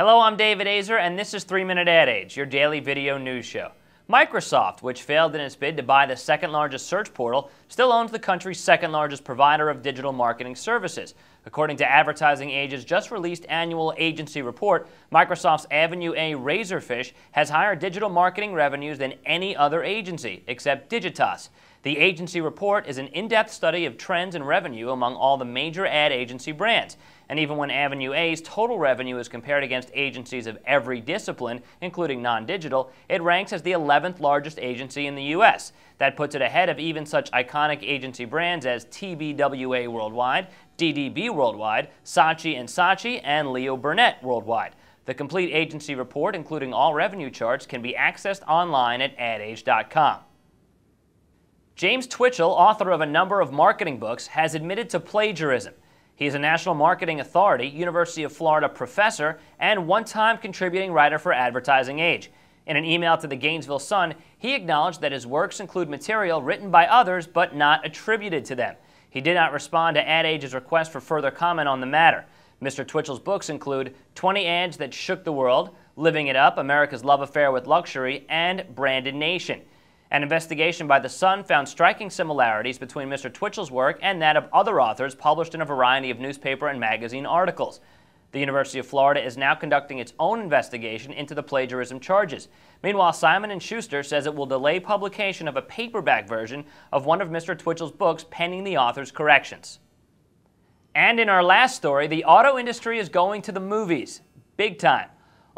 Hello, I'm David Azer, and this is 3 Minute Ad Age, your daily video news show. Microsoft, which failed in its bid to buy the second largest search portal, still owns the country's second largest provider of digital marketing services. According to Advertising Age's just released annual agency report, Microsoft's Avenue A Razorfish has higher digital marketing revenues than any other agency, except Digitas. The agency report is an in-depth study of trends in revenue among all the major ad agency brands. And even when Avenue A's total revenue is compared against agencies of every discipline, including non-digital, it ranks as the 11th largest agency in the U.S. That puts it ahead of even such iconic agency brands as TBWA Worldwide, DDB Worldwide, Saatchi & Saatchi, and Leo Burnett Worldwide. The complete agency report, including all revenue charts, can be accessed online at adage.com. James Twichell, author of a number of marketing books, has admitted to plagiarism. He is a National Marketing Authority, University of Florida professor, and one time contributing writer for Advertising Age. In an email to the Gainesville Sun, he acknowledged that his works include material written by others but not attributed to them. He did not respond to Ad Age's request for further comment on the matter. Mr. Twichell's books include 20 Ads That Shook the World, Living It Up, America's Love Affair with Luxury, and Branded Nation. An investigation by The Sun found striking similarities between Mr. Twitchell's work and that of other authors published in a variety of newspaper and magazine articles. The University of Florida is now conducting its own investigation into the plagiarism charges. Meanwhile, Simon & Schuster says it will delay publication of a paperback version of one of Mr. Twitchell's books pending the author's corrections. And in our last story, the auto industry is going to the movies. Big time.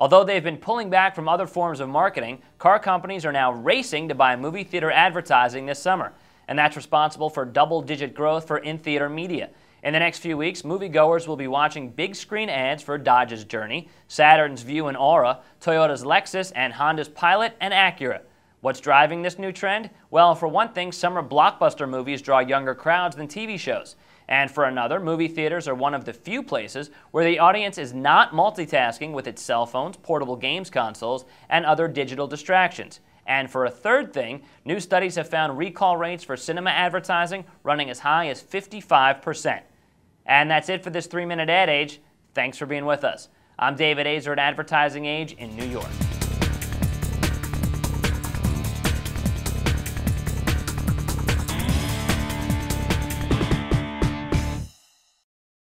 Although they've been pulling back from other forms of marketing, car companies are now racing to buy movie theater advertising this summer, and that's responsible for double digit growth for in theater media. In the next few weeks, moviegoers will be watching big screen ads for Dodge's Journey, Saturn's View and Aura, Toyota's Lexus, and Honda's Pilot and Acura. What's driving this new trend? Well, for one thing, summer blockbuster movies draw younger crowds than TV shows. And for another, movie theaters are one of the few places where the audience is not multitasking with its cell phones, portable games consoles, and other digital distractions. And for a third thing, new studies have found recall rates for cinema advertising running as high as 55%. And that's it for this three minute ad age. Thanks for being with us. I'm David Azer at Advertising Age in New York.